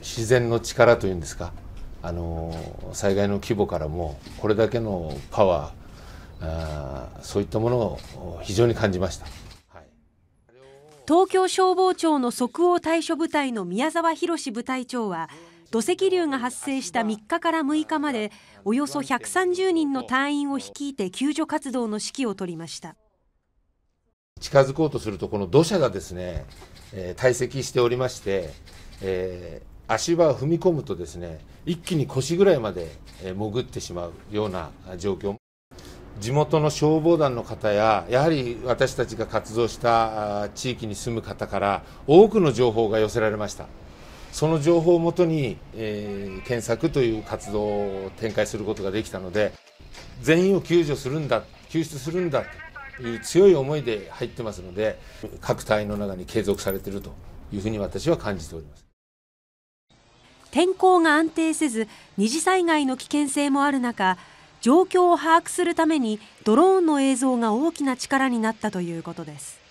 自然の力というんですかあの災害の規模からもこれだけのパワーあーそういったものを非常に感じました、はい、東京消防庁の即応対処部隊の宮沢博部隊長は土石流が発生した3日から6日までおよそ130人の隊員を率いて救助活動の指揮を取りました近づこうとするとこの土砂がですね、えー、堆積しておりまして、えー足場を踏み込むとですね一気に腰ぐらいまで潜ってしまうような状況地元の消防団の方ややはり私たちが活動した地域に住む方から多くの情報が寄せられましたその情報をもとに、えー、検索という活動を展開することができたので全員を救助するんだ救出するんだという強い思いで入ってますので各隊の中に継続されているというふうに私は感じております天候が安定せず二次災害の危険性もある中状況を把握するためにドローンの映像が大きな力になったということです。